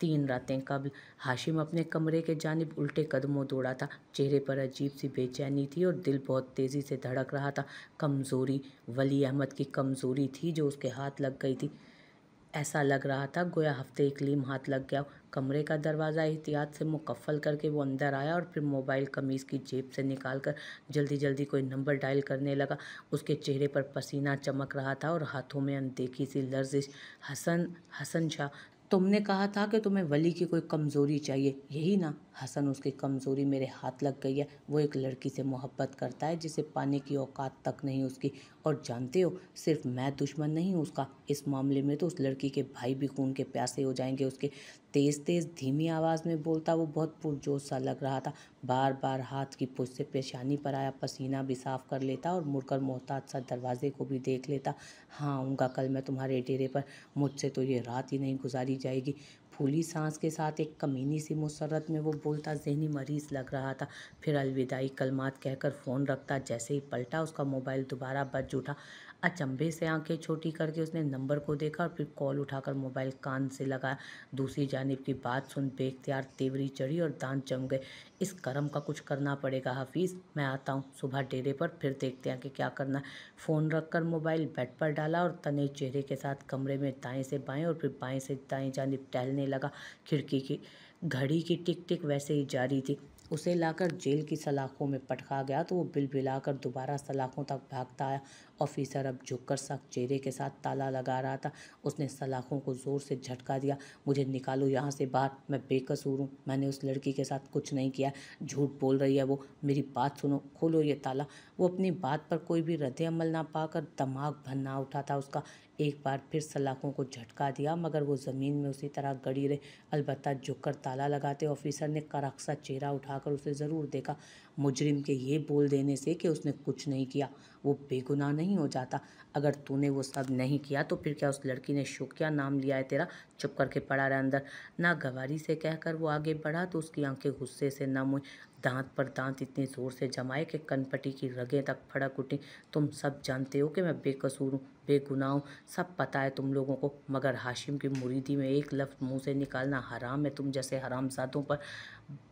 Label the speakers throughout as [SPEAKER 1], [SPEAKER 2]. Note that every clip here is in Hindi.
[SPEAKER 1] तीन रातें कबल हाशिम अपने कमरे के जानब उल्टे कदमों दौड़ा था चेहरे पर अजीब सी बेचैनी थी और दिल बहुत तेज़ी से धड़क रहा था कमज़ोरी वली अहमद की कमज़ोरी थी जो उसके हाथ लग गई थी ऐसा लग रहा था गोया हफ्ते इकलीम हाथ लग गया कमरे का दरवाज़ा एहतियात से मुकफ़ल करके वो अंदर आया और फिर मोबाइल कमीज़ की जेब से निकाल कर जल्दी जल्दी कोई नंबर डायल करने लगा उसके चेहरे पर पसीना चमक रहा था और हाथों में अनदेखी सी लर्जिश हसन हसन शाह तुमने कहा था कि तुम्हें वली की कोई कमज़ोरी चाहिए यही ना हसन उसकी कमज़ोरी मेरे हाथ लग गई है वो एक लड़की से मोहब्बत करता है जिसे पाने की औकात तक नहीं उसकी और जानते हो सिर्फ मैं दुश्मन नहीं उसका इस मामले में तो उस लड़की के भाई भी खून के प्यासे हो जाएंगे उसके तेज़ तेज़ धीमी आवाज़ में बोलता वो बहुत पुरजोश सा लग रहा था बार बार हाथ की पुछ से पेशानी पर आया पसीना भी साफ कर लेता और मुड़कर मोहताज सा दरवाजे को भी देख लेता हाँ आऊँगा कल मैं तुम्हारे डेरे पर मुझसे तो ये रात ही नहीं गुजारी जाएगी फूली सांस के साथ एक कमीनी सी मुसरत में वो बोलता जहनी मरीज लग रहा था फिर अलविदाई कलमात कहकर फ़ोन रखता जैसे ही पलटा उसका मोबाइल दोबारा बज उठा अचंभे से आंखें छोटी करके उसने नंबर को देखा और फिर कॉल उठाकर मोबाइल कान से लगाया दूसरी जानब की बात सुन बेख्तियार तेवरी चढ़ी और दांत जम गए इस कर्म का कुछ करना पड़ेगा हफीज़ मैं आता हूँ सुबह डेरे पर फिर देखते हैं कि क्या करना फ़ोन रखकर मोबाइल बेड पर डाला और तने चेहरे के साथ कमरे में दाएँ से बाएँ और फिर बाएं से दाएँ जानब टहलने लगा खिड़की की घड़ी की टिक टिक वैसे ही जारी थी उसे लाकर जेल की सलाखों में पटका गया तो वो बिल बिलाकर दोबारा सलाखों तक भागता आया ऑफिसर अब झुककर सख्त चेहरे के साथ ताला लगा रहा था उसने सलाखों को ज़ोर से झटका दिया मुझे निकालो यहाँ से बाहर मैं बेकसूर हूँ मैंने उस लड़की के साथ कुछ नहीं किया झूठ बोल रही है वो मेरी बात सुनो खोलो ये ताला वो अपनी बात पर कोई भी रद्द अमल ना पाकर दमाग भरना उठा था उसका एक बार फिर सलाखों को झटका दिया मगर वो ज़मीन में उसी तरह गड़ी रहे अलबत्ता झुककर ताला लगाते ऑफिसर ने कराक्सा चेहरा उठाकर उसे ज़रूर देखा मुजरिम के ये बोल देने से कि उसने कुछ नहीं किया वो बेगुनाह नहीं हो जाता अगर तूने वो सब नहीं किया तो फिर क्या उस लड़की ने शुक्रिया नाम लिया है तेरा चुप करके पड़ा रहा अंदर ना गवारी से कहकर वो आगे बढ़ा तो उसकी आंखें गुस्से से नम हुई दांत पर दांत इतने ज़ोर से जमाए कि कनपटी की रगें तक फड़क उठी तुम सब जानते हो कि मैं बेकसूर हूँ बेगुनाह हूँ सब पता है तुम लोगों को मगर हाशिम की मुरीदी में एक लफ्ज़ मुँह से निकालना हराम है तुम जैसे हरामजादों पर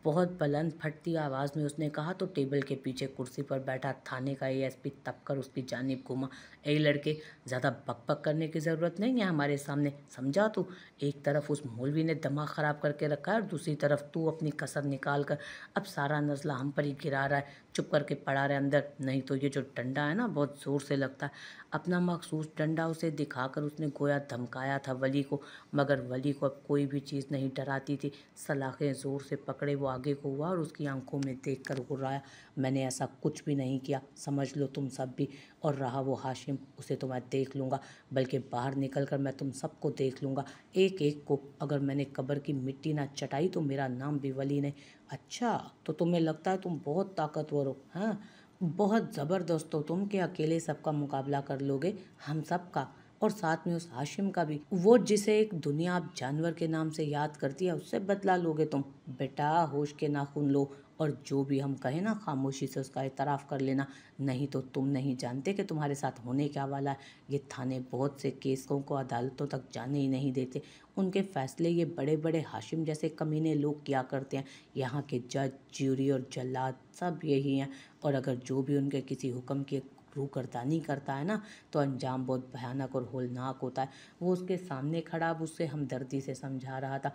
[SPEAKER 1] बहुत बुलंद फटती आवाज़ में उसने कहा तो टेबल के पीछे कुर्सी पर बैठा थाने का ए एस तप तपकर उसकी जानब घूमा ए लड़के ज़्यादा पक करने की ज़रूरत नहीं है हमारे सामने समझा तू एक तरफ उस मौलवी ने दिमाग ख़राब करके रखा है और दूसरी तरफ तू अपनी कसर निकाल कर अब सारा नजला हम पर ही गिरा रहा है चुप करके पड़ा रहा है अंदर नहीं तो ये जो डंडा है ना बहुत ज़ोर से लगता है अपना मखसूस डंडा उसे दिखाकर उसने गोया धमकाया था वली को मगर वली को अब कोई भी चीज़ नहीं डराती थी सलाखें ज़ोर से पकड़ पकड़े वो आगे को हुआ और उसकी आंखों में देख कर गुर्राया मैंने ऐसा कुछ भी नहीं किया समझ लो तुम सब भी और रहा वो हाशिम उसे तो मैं देख लूँगा बल्कि बाहर निकल कर मैं तुम सबको देख लूँगा एक एक को अगर मैंने कब्र की मिट्टी ना चटाई तो मेरा नाम भी वली नहीं अच्छा तो तुम्हें लगता है तुम बहुत ताकतवर हो हाँ बहुत ज़बरदस्त हो तुम कि अकेले सबका मुकाबला कर लोगे हम सब का और साथ में उस हाशिम का भी वो जिसे एक दुनिया आप जानवर के नाम से याद करती है उससे बदला लोगे तुम बेटा होश के नाखून लो और जो भी हम कहें ना खामोशी से उसका इतराफ़ कर लेना नहीं तो तुम नहीं जानते कि तुम्हारे साथ होने क्या वाला है ये थाने बहुत से केसों को अदालतों तक जाने ही नहीं देते उनके फ़ैसले ये बड़े बड़े हाशिम जैसे कमीने लोग किया करते हैं यहाँ के जज ज्यूरी और जल्लाद सब यही हैं और अगर जो भी उनके किसी हुक्म की रू करता नहीं करता है ना तो अंजाम बहुत भयानक और होलनाक होता है वो उसके सामने खड़ा अब उससे हमदर्दी से समझा रहा था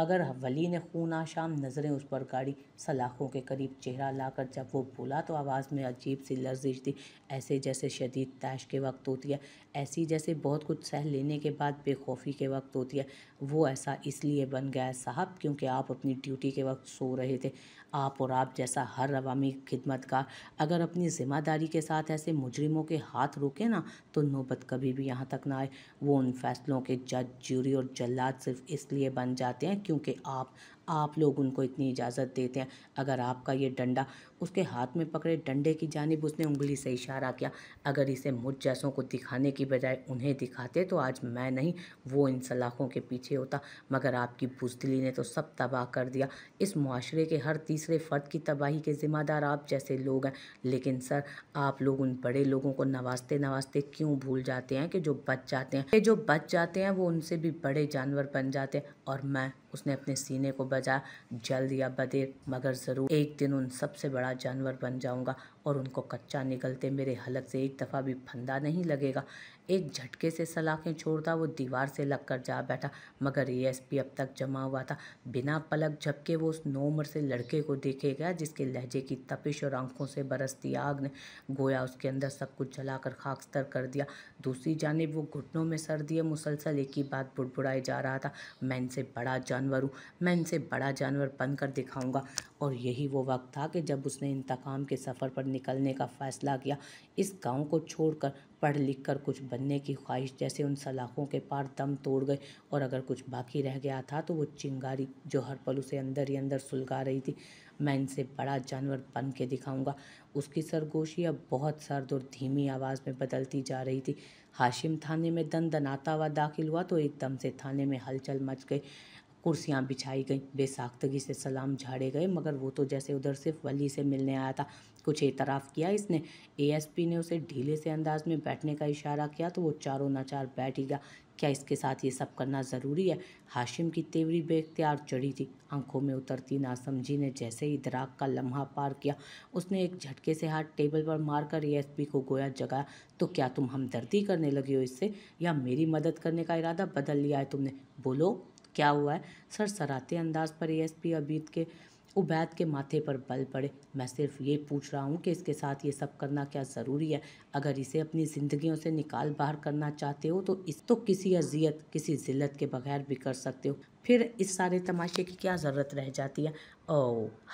[SPEAKER 1] मगर वली ने खून आशाम नज़रें उस पर गाड़ी सलाखों के करीब चेहरा लाकर जब वो बोला तो आवाज़ में अजीब सी लर्जिश थी ऐसे जैसे शदीद तैश के वक्त होती है ऐसी जैसे बहुत कुछ सह लेने के बाद बेखौफी के वक्त होती है वो ऐसा इसलिए बन गया साहब क्योंकि आप अपनी ड्यूटी के वक्त सो रहे थे आप और आप जैसा हर अवामी खिदमत का अगर अपनी ज़िम्मेदारी के साथ ऐसे मुजरिमों के हाथ रुके ना तो नौबत कभी भी यहाँ तक ना आए वो उन फैसलों के जज जूरी और जल्लाद सिर्फ इसलिए बन जाते हैं क्योंकि आप आप लोग उनको इतनी इजाज़त देते हैं अगर आपका ये डंडा उसके हाथ में पकड़े डंडे की जानब उसने उंगली से इशारा किया अगर इसे मुझ जैसों को दिखाने की बजाय उन्हें दिखाते तो आज मैं नहीं वो इन सलाखों के पीछे होता मगर आपकी बुजदली ने तो सब तबाह कर दिया इस माशरे के हर तीसरे फ़र्द की तबाही के ज़िम्मेदार आप जैसे लोग हैं लेकिन सर आप लोग उन बड़े लोगों को नवाजते नवाजते क्यों भूल जाते हैं कि जो बच जाते हैं ये जो बच जाते हैं वो उनसे भी बड़े जानवर बन जाते हैं और मैं उसने अपने सीने को बजा जल्द या बदे मगर ज़रूर एक दिन उन सबसे बड़ा जानवर बन जाऊंगा और उनको कच्चा निकलते मेरे हलक से एक दफ़ा भी फंदा नहीं लगेगा एक झटके से सलाखें छोड़ता वो दीवार से लग कर जा बैठा मगर एएसपी अब तक जमा हुआ था बिना पलक झपके वो उस नोमर से लड़के को देखे गया जिसके लहजे की तपिश और आंखों से बरसती आग ने गोया उसके अंदर सब कुछ जलाकर खाकस्तर कर दिया दूसरी जानब वो घुटनों में सर दिए मुसलसल एक ही बात बुड़बुड़ाए जा रहा था मैं इनसे बड़ा जानवर हूँ मैं इनसे बड़ा जानवर बनकर दिखाऊँगा और यही वो वक्त था कि जब उसने इंतकाम के सफ़र पर निकलने का फ़ैसला किया इस गांव को छोड़कर पढ़ लिख कर कुछ बनने की ख्वाहिश जैसे उन सलाखों के पार दम तोड़ गए और अगर कुछ बाकी रह गया था तो वो चिंगारी जो हर पल उसे अंदर ही अंदर सुलगा रही थी मैं इनसे बड़ा जानवर बन के दिखाऊंगा उसकी सरगोशी अब बहुत सर्द और धीमी आवाज़ में बदलती जा रही थी हाशिम थाने में दन दनाता हुआ दाखिल हुआ तो एकदम से थाने में हलचल मच गई कुर्सियाँ बिछाई गईं बेसाख्तगी से सलाम झाड़े गए मगर वो तो जैसे उधर सिर्फ वली से मिलने आया था कुछ एतराफ़ किया इसने एएसपी ने उसे ढीले से अंदाज में बैठने का इशारा किया तो वो चारों नाचार बैठ ही गया क्या इसके साथ ये सब करना ज़रूरी है हाशिम की तेवरी बेख्तियार चढ़ी थी आंखों में उतरती नासमझी ने जैसे ही दराक का लम्हा पार किया उसने एक झटके से हाथ टेबल पर मारकर एएसपी को गोया जगाया तो क्या तुम हमदर्दी करने लगे हो इससे या मेरी मदद करने का इरादा बदल लिया है तुमने बोलो क्या हुआ है सर सराते अंदाज पर एएसपी अबीद के उबैद के माथे पर बल पड़े मैं सिर्फ ये पूछ रहा हूँ कि इसके साथ ये सब करना क्या ज़रूरी है अगर इसे अपनी ज़िंदगियों से निकाल बाहर करना चाहते हो तो इस तो किसी अजियत किसी जिल्लत के बगैर भी कर सकते हो फिर इस सारे तमाशे की क्या ज़रूरत रह जाती है ओ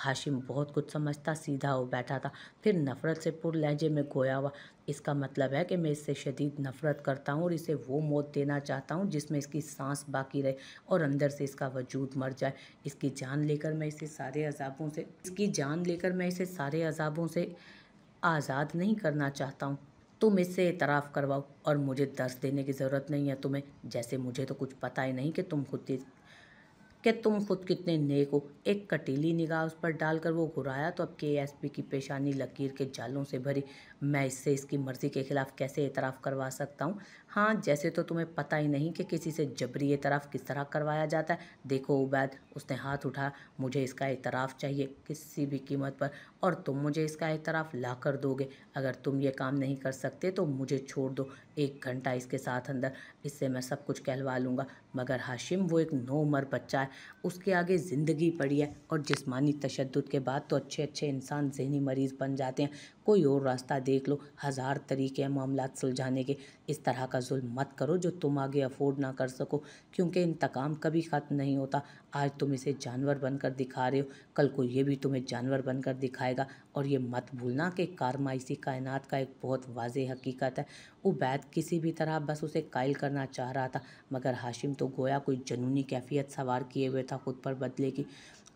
[SPEAKER 1] हाशिम बहुत कुछ समझता सीधा हो बैठा था फिर नफ़रत से पुर लहजे में गोया हुआ इसका मतलब है कि मैं इससे शदीद नफ़रत करता हूँ और इसे वो मौत देना चाहता हूँ जिसमें इसकी सांस बाकी रहे और अंदर से इसका वजूद मर जाए इसकी जान लेकर मैं इसे सारे अजाबों से इसकी जान लेकर मैं इसे सारे अजाबों से आज़ाद नहीं करना चाहता हूँ तुम इससे इतराफ़ करवाओ और मुझे दर्श देने की ज़रूरत नहीं है तुम्हें जैसे मुझे तो कुछ पता ही नहीं कि तुम खुद कि तुम खुद कितने नेक हो एक कटीली निगाह उस पर डालकर वो घुराया तो अब के एस पी की पेशानी लकीर के जालों से भरी मैं इससे इसकी मर्ज़ी के ख़िलाफ़ कैसे एतराफ़ करवा सकता हूँ हाँ जैसे तो तुम्हें पता ही नहीं कि किसी से जबरी एतराफ़ किस तरह करवाया जाता है देखो उबैद उसने हाथ उठा मुझे इसका इतराफ़ चाहिए किसी भी कीमत पर और तुम मुझे इसका इतराफ़ ला कर दोगे अगर तुम ये काम नहीं कर सकते तो मुझे छोड़ दो एक घंटा इसके साथ अंदर इससे मैं सब कुछ कहलवा लूँगा मगर हाशिम वो एक नो उम्र बच्चा है उसके आगे ज़िंदगी पड़ी है और जिसमानी तशद के बाद तो अच्छे अच्छे इंसान जहनी मरीज़ बन जाते हैं कोई और रास्ता देख लो हज़ार तरीके हैं मामला सुलझाने के इस तरह का जुल्म मत करो जो तुम आगे अफोर्ड ना कर सको क्योंकि इंतकाम कभी ख़त्म नहीं होता आज तुम इसे जानवर बनकर दिखा रहे हो कल को ये भी तुम्हें जानवर बनकर दिखाएगा और ये मत भूलना कि कारमा इसी कायनात का एक बहुत वाज हकीकत है उबैद किसी भी तरह बस उसे कायल करना चाह रहा था मगर हाशिम तो गोया कोई जनूनी कैफियत सवार किए हुए था खुद पर बदले की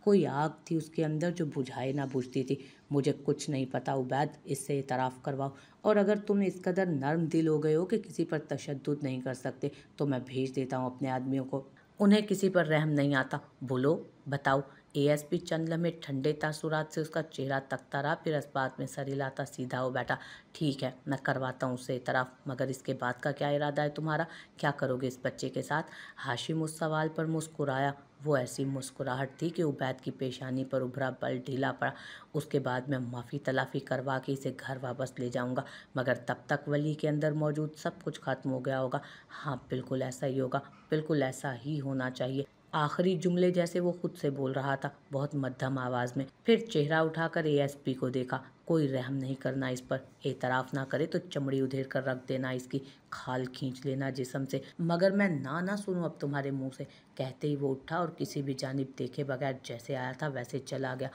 [SPEAKER 1] कोई आग थी उसके अंदर जो बुझाए ना बुझती थी मुझे कुछ नहीं पता उबैद इससे इतराफ़ करवाओ और अगर तुम इस कदर नर्म दिल हो गए हो कि किसी पर तशद नहीं कर सकते तो मैं भेज देता हूँ अपने आदमियों को उन्हें किसी पर रहम नहीं आता बोलो बताओ एएसपी चंद लम्हे ठंडे तासुरात से उसका चेहरा तकता रहा फिर अस्पात में सर हिलाता सीधा हो बैठा ठीक है मैं करवाता हूँ उससे तरफ मगर इसके बाद का क्या इरादा है तुम्हारा क्या करोगे इस बच्चे के साथ हाशिम उस सवाल पर मुस्कुराया वो ऐसी मुस्कुराहट थी कि उबैद की पेशानी पर उभरा बल ढीला पड़ा उसके बाद मैं माफ़ी तलाफ़ी करवा के इसे घर वापस ले जाऊंगा मगर तब तक वली के अंदर मौजूद सब कुछ ख़त्म हो गया होगा हाँ बिल्कुल ऐसा ही होगा बिल्कुल ऐसा ही होना चाहिए आखिरी जुमले जैसे वो खुद से बोल रहा था बहुत मध्यम आवाज़ में फिर चेहरा उठाकर एएसपी को देखा कोई रहम नहीं करना इस पर एतराफ़ ना करे तो चमड़ी उधेर कर रख देना इसकी खाल खींच लेना जिसम से मगर मैं ना ना सुनूं अब तुम्हारे मुंह से कहते ही वो उठा और किसी भी जानब देखे बगैर जैसे आया था वैसे चला गया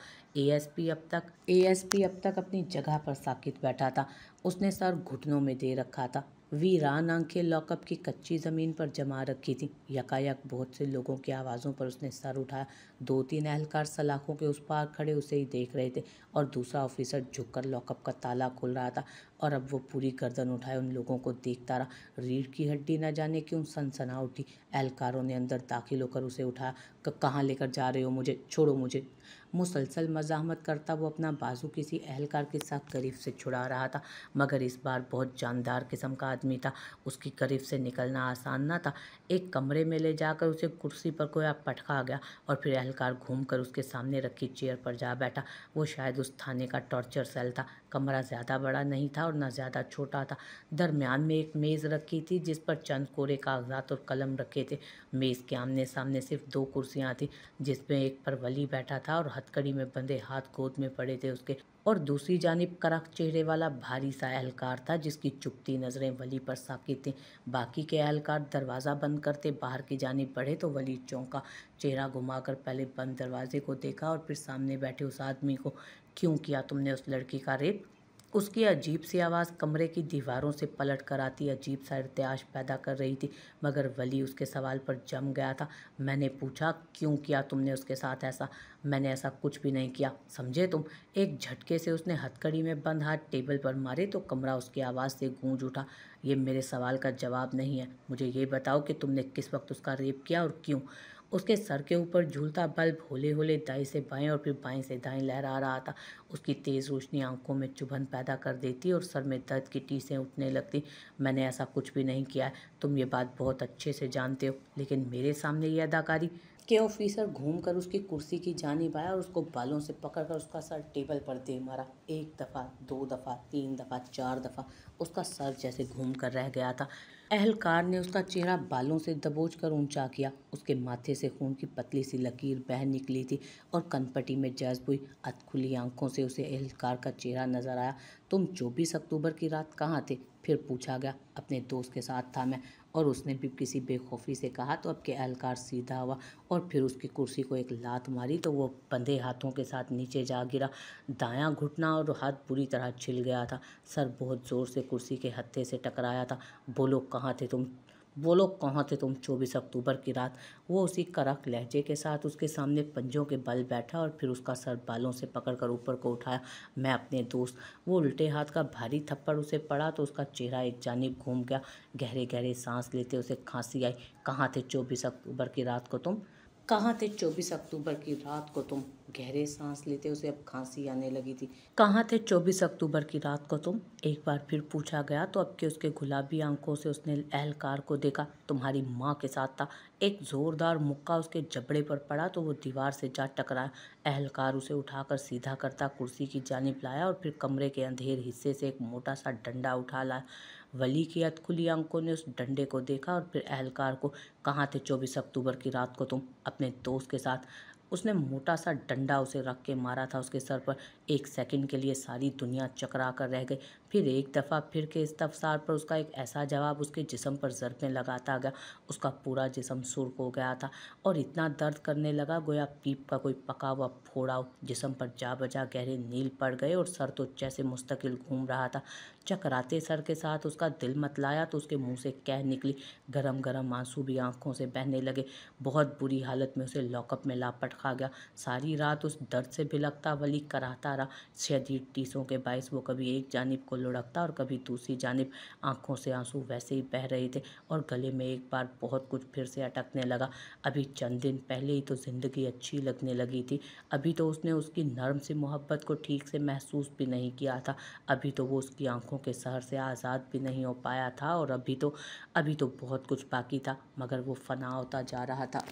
[SPEAKER 1] एएसपी अब तक एएसपी अब तक अपनी जगह पर साकित बैठा था उसने सर घुटनों में दे रखा था वीरान आंखें लॉकअप की कच्ची ज़मीन पर जमा रखी थी यकायक बहुत से लोगों की आवाज़ों पर उसने सर उठाया दो तीन अहलकार सलाखों के उस पार खड़े उसे ही देख रहे थे और दूसरा ऑफिसर झुककर लॉकअप का ताला खोल रहा था और अब वो पूरी गर्दन उठाए उन लोगों को देखता रहा रीढ़ की हड्डी न जाने क्यों सनसना उठी एहलकारों ने अंदर दाखिल होकर उसे उठाया कहाँ लेकर जा रहे हो मुझे छोड़ो मुझे मुसलसल मजामत करता वो अपना बाजू किसी एहलकार के साथ करीब से छुड़ा रहा था मगर इस बार बहुत जानदार किस्म का आदमी था उसकी करीब से निकलना आसान ना था एक कमरे में ले जाकर उसे कुर्सी पर कोया पटका गया और फिर एहलकार घूमकर उसके सामने रखी चेयर पर जा बैठा वो शायद उस थाने का टॉर्चर सेल था कमरा ज़्यादा बड़ा नहीं था और ना ज़्यादा छोटा था दरमियान में एक मेज़ रखी थी जिस पर चंद कोरे कागजात और कलम रखे थे मेज़ के आमने सामने सिर्फ दो कुर्सियाँ थीं जिसमें एक पर वली बैठा था और हथकड़ी में बंधे हाथ गोद में पड़े थे उसके और दूसरी जानब कराक चेहरे वाला भारी सा एहलकार था जिसकी चुपती नज़रें वली पर साकित थीं बाकी के एहलकार दरवाज़ा बंद करते बाहर की जानब बढ़े तो वली चौंका चेहरा घुमाकर पहले बंद दरवाजे को देखा और फिर सामने बैठे उस आदमी को क्यों किया तुमने उस लड़की का रेप उसकी अजीब सी आवाज़ कमरे की दीवारों से पलट कर आती अजीब सा इर्त्याश पैदा कर रही थी मगर वली उसके सवाल पर जम गया था मैंने पूछा क्यों किया तुमने उसके साथ ऐसा मैंने ऐसा कुछ भी नहीं किया समझे तुम एक झटके से उसने हथकड़ी में बंद हाथ टेबल पर मारे तो कमरा उसकी आवाज़ से गूंज उठा ये मेरे सवाल का जवाब नहीं है मुझे ये बताओ कि तुमने किस वक्त उसका रेप किया और क्यों उसके सर के ऊपर झूलता बल्ब होले होले दाई से बाएं और फिर बाएं से दाएं लहरा रहा था उसकी तेज़ रोशनी आंखों में चुभन पैदा कर देती और सर में दर्द की टीसें उठने लगती मैंने ऐसा कुछ भी नहीं किया है तुम ये बात बहुत अच्छे से जानते हो लेकिन मेरे सामने ये अदाकारी के ऑफिसर घूमकर उसकी कुर्सी की जानब आया और उसको बालों से पकड़कर उसका सर टेबल पर दे मारा एक दफ़ा दो दफ़ा तीन दफ़ा चार दफ़ा उसका सर जैसे घूम कर रह गया था अहलकार ने उसका चेहरा बालों से दबोच कर ऊंचा किया उसके माथे से खून की पतली सी लकीर बह निकली थी और कनपटी में जज्ब हुई अतखुली आंखों से उसे अहलकार का चेहरा नजर आया तुम चौबीस अक्टूबर की रात कहाँ थे फिर पूछा गया अपने दोस्त के साथ था मैं और उसने भी किसी बेखौफी से कहा तो अब के एहलकार सीधा हुआ और फिर उसकी कुर्सी को एक लात मारी तो वो बंधे हाथों के साथ नीचे जा गिरा दायां घुटना और हाथ बुरी तरह छिल गया था सर बहुत ज़ोर से कुर्सी के हत्थे से टकराया था बोलो कहाँ थे तुम वो लोग कहाँ थे तुम चौबीस अक्टूबर की रात वो उसी करक लहजे के साथ उसके सामने पंजों के बल बैठा और फिर उसका सर बालों से पकड़कर ऊपर को उठाया मैं अपने दोस्त वो उल्टे हाथ का भारी थप्पड़ उसे पड़ा तो उसका चेहरा एक जानब घूम गया गहरे गहरे सांस लेते उसे खांसी आई कहाँ थे चौबीस अक्टूबर की रात को तुम कहाँ थे 24 अक्टूबर की रात को तुम गहरे सांस लेते उसे अब खांसी आने लगी थी कहाँ थे 24 अक्टूबर की रात को तुम एक बार फिर पूछा गया तो अब के उसके गुलाबी आंखों से उसने अहलकार को देखा तुम्हारी माँ के साथ था एक ज़ोरदार मुक्का उसके जबड़े पर पड़ा तो वो दीवार से जा टकराया एहलकार उसे उठाकर सीधा करता कुर्सी की जानब लाया और फिर कमरे के अंधेर हिस्से से एक मोटा सा डंडा उठा लाया वली के अतकुली अंकों ने उस डंडे को देखा और फिर अहलकार को कहाँ थे चौबीस अक्टूबर की रात को तुम अपने दोस्त के साथ उसने मोटा सा डंडा उसे रख के मारा था उसके सर पर एक सेकंड के लिए सारी दुनिया चकरा कर रह गई फिर एक दफ़ा फिर के इस तफसार पर उसका एक ऐसा जवाब उसके जिसम पर जरबे लगाता गया उसका पूरा जिसम सुर्ख हो गया था और इतना दर्द करने लगा गोया पीप का कोई पका हुआ फोड़ा जिसम पर जा बजा गहरे नील पड़ गए और सर तो जैसे मुस्तकिल घूम रहा था चकराते सर के साथ उसका दिल मतलाया तो उसके मुंह से कह निकली गरम गरम आंसू भी आंखों से बहने लगे बहुत बुरी हालत में उसे लॉकअप में लापट खा गया सारी रात उस दर्द से भिलकता वली कराता रहा शदीद टीसों के बायस वो कभी एक जानब को लुढ़कता और कभी दूसरी जानब आँखों से आंसू वैसे ही बह रहे थे और गले में एक बार बहुत कुछ फिर से अटकने लगा अभी चंद दिन पहले ही तो ज़िंदगी अच्छी लगने लगी थी अभी तो उसने उसकी नरम सी मोहब्बत को ठीक से महसूस भी नहीं किया था अभी तो वो उसकी आंखों के सहर से आज़ाद भी नहीं हो पाया था और अभी तो अभी तो बहुत कुछ बाकी था मगर वो फना होता जा रहा था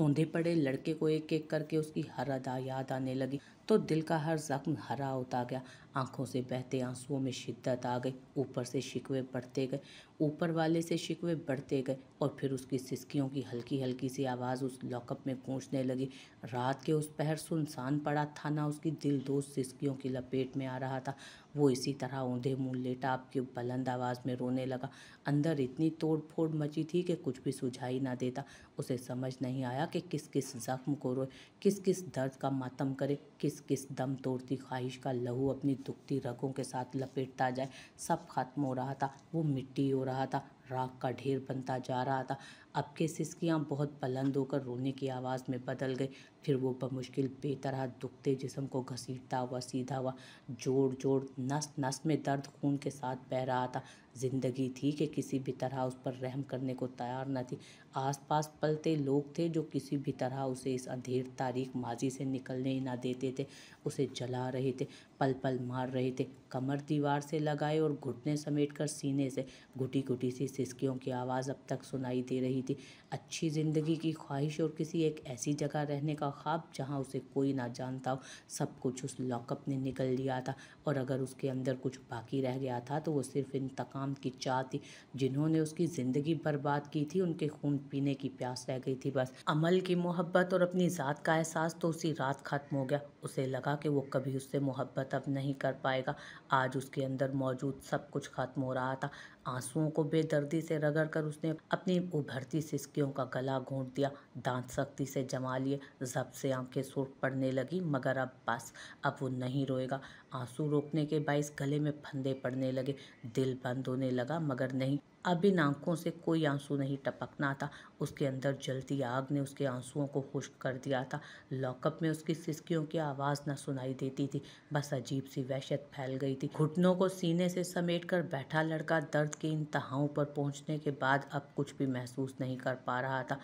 [SPEAKER 1] ऊंधे पड़े लड़के को एक एक करके उसकी हर अदा याद आने लगी तो दिल का हर जख्म हरा होता गया आंखों से बहते आंसुओं में शिद्दत आ गई ऊपर से शिकवे बढ़ते गए ऊपर वाले से शिकवे बढ़ते गए और फिर उसकी सिसकियों की हल्की हल्की सी आवाज़ उस लॉकअप में गूंजने लगी रात के उस पहर सुनसान पड़ा था ना उसकी दिल दोस्त सिसकियों की लपेट में आ रहा था वो इसी तरह ऊंधे मुँह लेटा आपके बुलंद आवाज़ में रोने लगा अंदर इतनी तोड़ फोड़ मची थी कि कुछ भी सुझाई ना देता उसे समझ नहीं आया कि किस किस जख्म को रोए किस किस दर्द का मातम करे किस किस किस दम तोड़ती ख्वाहिश का लहू अपनी दुखती रगों के साथ लपेटता जाए सब खत्म हो रहा था वो मिट्टी हो रहा था राख का ढेर बनता जा रहा था अब के सिसकियाँ बहुत बुलंद होकर रोने की आवाज़ में बदल गई फिर वो बमुश्किल बेतरह दुखते जिसम को घसीटता हुआ सीधा हुआ जोड़ जोड़ नस नस में दर्द खून के साथ बह रहा था ज़िंदगी थी कि किसी भी तरह उस पर रहम करने को तैयार न थी आसपास पलते लोग थे जो किसी भी तरह उसे इस अंधेर तारीख माजी से निकलने ही ना देते थे उसे जला रहे थे पल पल मार रहे थे कमर दीवार से लगाए और घुटने समेट कर सीने से घुटी घुटी सी सिसकियों की आवाज़ अब तक सुनाई दे रही थी अच्छी ज़िंदगी की ख्वाहिश और किसी एक ऐसी जगह रहने का ख्वाब जहाँ उसे कोई ना जानता हो सब कुछ उस लॉकअप ने निकल लिया था और अगर उसके अंदर कुछ बाकी रह गया था तो वो सिर्फ इंतकाम की चाह थी जिन्होंने उसकी ज़िंदगी बर्बाद की थी उनके खून पीने की प्यास रह गई थी बस अमल की मोहब्बत और अपनी ज़ात का एहसास तो उसी रात ख़त्म हो गया उसे लगा कि वो कभी उससे मोहब्बत अब नहीं कर पाएगा आज उसके अंदर मौजूद सब कुछ ख़त्म हो रहा था आंसुओं को बेदर्दी से रगड़ कर उसने अपनी उभरती सिस्कियों का गला घोंट दिया दांत सख्ती से जमा लिए तब से आंखें सूट पड़ने लगी मगर अब बस अब वो नहीं रोएगा आंसू रोकने के बाइस गले में फंदे पड़ने लगे दिल बंद होने लगा मगर नहीं अब इन आंखों से कोई आंसू नहीं टपकना था उसके अंदर जलती आग ने उसके आंसुओं को खुश्क कर दिया था लॉकअप में उसकी सिसकियों की आवाज़ न सुनाई देती थी बस अजीब सी वहशत फैल गई थी घुटनों को सीने से समेट कर बैठा लड़का दर्द के इंतहाओं पर पहुंचने के बाद अब कुछ भी महसूस नहीं कर पा रहा था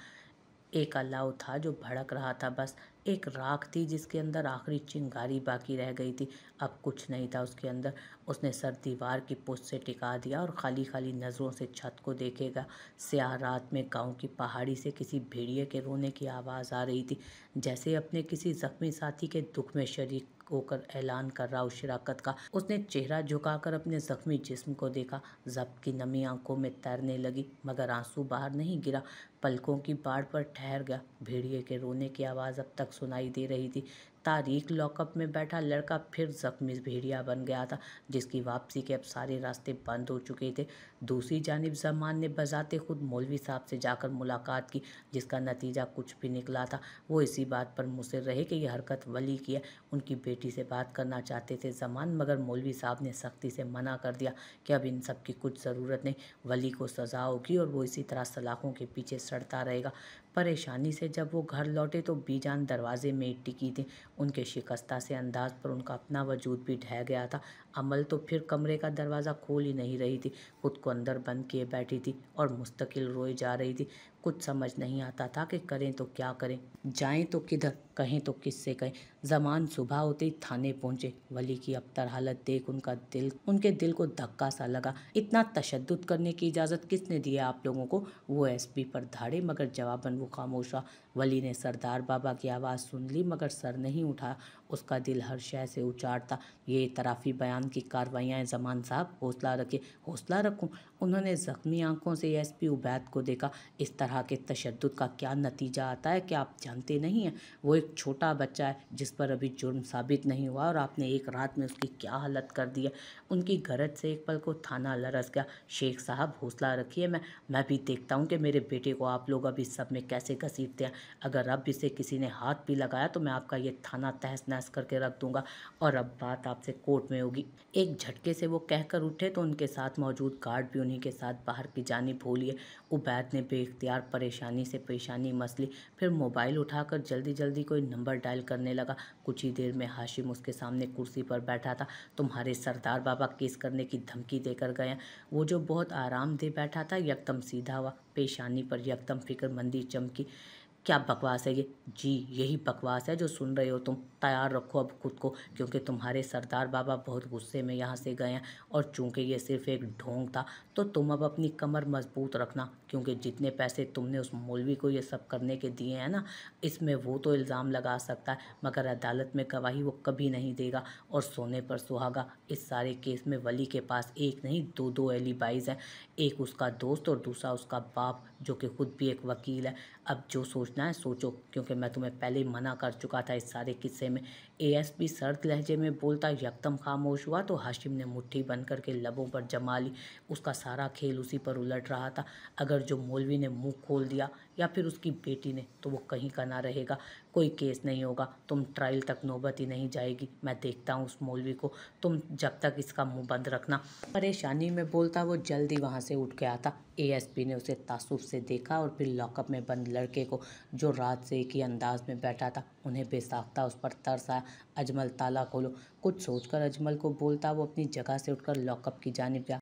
[SPEAKER 1] एक अलाव था जो भड़क रहा था बस एक राख थी जिसके अंदर आखिरी चिंगारी बाकी रह गई थी अब कुछ नहीं था उसके अंदर उसने सर दीवार की पोस्ट से टिका दिया और खाली खाली नज़रों से छत को देखेगा स्याह रात में गांव की पहाड़ी से किसी भेड़िए के रोने की आवाज़ आ रही थी जैसे अपने किसी ज़ख्मी साथी के दुख में शरीक होकर ऐलान कर रहा उस शराकत का उसने चेहरा झुकाकर अपने जख्मी जिस्म को देखा जब्त की नमी आंखों में तैरने लगी मगर आंसू बाहर नहीं गिरा पलकों की बाढ़ पर ठहर गया भेड़िए के रोने की आवाज़ अब तक सुनाई दे रही थी तारीख लॉकअप में बैठा लड़का फिर जख्मी भेड़िया बन गया था जिसकी वापसी के अब सारे रास्ते बंद हो चुके थे दूसरी जानब जमान ने बजाते खुद मौलवी साहब से जाकर मुलाकात की जिसका नतीजा कुछ भी निकला था वो इसी बात पर मुसर रहे कि यह हरकत वली की है उनकी बेटी से बात करना चाहते थे जमान मगर मौलवी साहब ने सख्ती से मना कर दिया कि अब इन सब की कुछ ज़रूरत नहीं वली को सज़ा होगी और वो इसी तरह सलाखों के पीछे सड़ता रहेगा परेशानी से जब वो घर लौटे तो बीजान दरवाजे में टिकी थी उनके शिकस्ता से अंदाज पर उनका अपना वजूद भी ढह गया था अमल तो फिर कमरे का दरवाज़ा खोल ही नहीं रही थी खुद को अंदर बंद किए बैठी थी और मुस्तकिल रोए जा रही थी कुछ समझ नहीं आता था कि करें तो क्या करें जाएं तो किधर कहें तो किससे कहें जमान सुबह होते ही थाने पहुंचे वली की अबतर हालत देख उनका दिल उनके दिल को धक्का सा लगा इतना तशद करने की इजाज़त किसने दिया आप लोगों को वो एस पर धाड़े मगर जवाबन वो खामोशा वली ने सरदार बाबा की आवाज़ सुन ली मगर सर नहीं उठा उसका दिल हर शय से उचाड़ता ये तराफी बयान की कार्रवाइयाँ जमान साहब हौसला रखे हौसला रखूँ उन्होंने ज़ख्मी आंखों से एस पी उबैद को देखा इस तरह के तशद का क्या नतीजा आता है कि आप जानते नहीं हैं वो एक छोटा बच्चा है जिस पर अभी जुर्म साबित नहीं हुआ और आपने एक रात में उसकी क्या हालत कर दी है उनकी गरज से एक पल को थाना लरस गया शेख साहब हौसला रखिए मैं मैं भी देखता हूँ कि मेरे बेटे को आप लोग अभी सब में कैसे घसीटते हैं अगर अब इसे किसी ने हाथ भी लगाया तो मैं आपका ये थाना तहस नहस विन्यास करके रख दूंगा और अब बात आपसे कोर्ट में होगी एक झटके से वो कहकर उठे तो उनके साथ मौजूद गार्ड भी उन्हीं के साथ बाहर की जानी भूलिए उबैद ने बेख्तियार परेशानी से पेशानी मसली फिर मोबाइल उठाकर जल्दी जल्दी कोई नंबर डायल करने लगा कुछ ही देर में हाशिम उसके सामने कुर्सी पर बैठा था तुम्हारे सरदार बाबा केस करने की धमकी देकर गए वो जो बहुत आराम दे बैठा था यकदम सीधा हुआ पेशानी पर यकदम फिक्रमंदी चमकी क्या बकवास है ये जी यही बकवास है जो सुन रहे हो तुम तैयार रखो अब खुद को क्योंकि तुम्हारे सरदार बाबा बहुत गुस्से में यहाँ से गए हैं और चूँकि ये सिर्फ एक ढोंग था तो तुम अब अपनी कमर मजबूत रखना क्योंकि जितने पैसे तुमने उस मौलवी को ये सब करने के दिए हैं ना इसमें वो तो इल्ज़ाम लगा सकता है मगर अदालत में गवाही वो कभी नहीं देगा और सोने पर सुहागा इस सारे केस में वली के पास एक नहीं दो दो एलिबाइज हैं एक उसका दोस्त और दूसरा उसका बाप जो कि खुद भी एक वकील है अब जो सोचना है सोचो क्योंकि मैं तुम्हें पहले ही मना कर चुका था इस सारे किस्से में एएसपी सर्द लहजे में बोलता यकदम खामोश हुआ तो हाशिम ने मुट्ठी बन करके लबों पर जमा ली उसका सारा खेल उसी पर उलट रहा था अगर जो मौलवी ने मुंह खोल दिया या फिर उसकी बेटी ने तो वो कहीं का ना रहेगा कोई केस नहीं होगा तुम ट्रायल तक नौबत ही नहीं जाएगी मैं देखता हूँ उस मौलवी को तुम जब तक इसका मुंह बंद रखना परेशानी में बोलता वो जल्दी वहाँ से उठ गया था एएसपी ने उसे तासुब से देखा और फिर लॉकअप में बंद लड़के को जो रात से एक ही अंदाज में बैठा था उन्हें बेसाख्ता उस पर तरस आया अजमल ताला खोलो कुछ सोचकर अजमल को बोलता वो अपनी जगह से उठकर लॉकअप की जानब गया